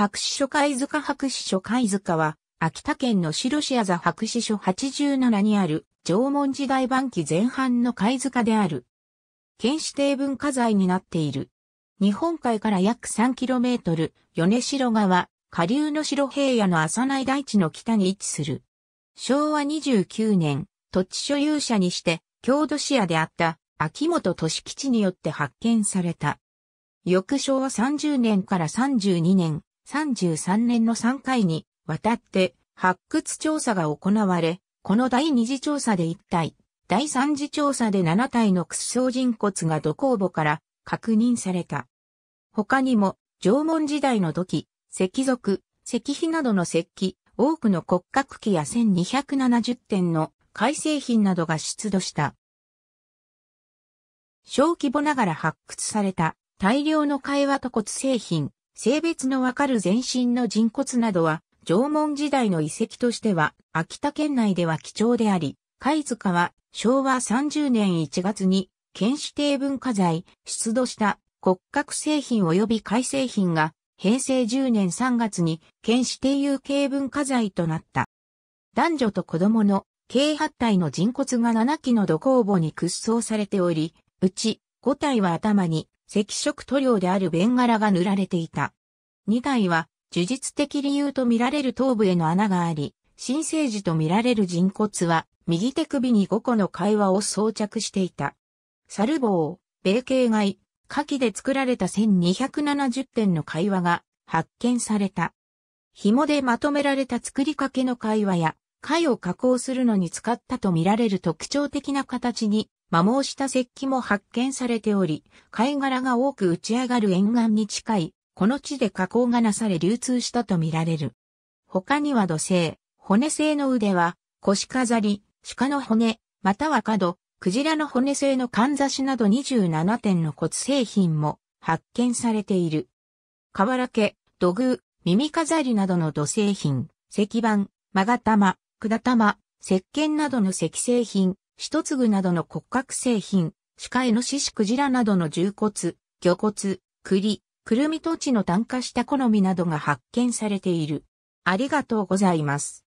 白紙書貝塚白紙書貝塚は、秋田県の白紙屋座白紙書87にある、縄文時代晩期前半の貝塚である。県指定文化財になっている。日本海から約 3km、米城川、下流の白平野の浅内大地の北に位置する。昭和29年、土地所有者にして、郷土市屋であった秋元基地によって発見された。翌昭和30年から32年、3 3年の3回にわたって発掘調査が行われ、この第二次調査で1体、第三次調査で7体の屈草人骨が土工墓から確認された。他にも、縄文時代の土器、石族、石碑などの石器、多くの骨格器や1270点の改製品などが出土した。小規模ながら発掘された大量の会話と骨製品、性別のわかる全身の人骨などは、縄文時代の遺跡としては、秋田県内では貴重であり、貝塚は昭和30年1月に、県指定文化財、出土した骨格製品及び改製品が、平成10年3月に県指定有形文化財となった。男女と子供の計8体の人骨が7基の土工房に屈葬されており、うち5体は頭に、赤色塗料であるベンガラが塗られていた。2体は、呪術的理由と見られる頭部への穴があり、新生児と見られる人骨は、右手首に5個の会話を装着していた。サルボー、米系外、火器で作られた1270点の会話が発見された。紐でまとめられた作りかけの会話や、貝を加工するのに使ったと見られる特徴的な形に摩耗した石器も発見されており、貝殻が多く打ち上がる沿岸に近い、この地で加工がなされ流通したとみられる。他には土星、骨製の腕は、腰飾り、鹿の骨、または角、クジラの骨製のかんざしなど27点の骨製品も発見されている。瓦家、土偶、耳飾りなどの土製品、石板、勾玉、管玉、石鹸などの石製品、一粒などの骨格製品、鹿への獅子クジラなどの重骨、魚骨、栗、くるみ土地の炭化した好みなどが発見されている。ありがとうございます。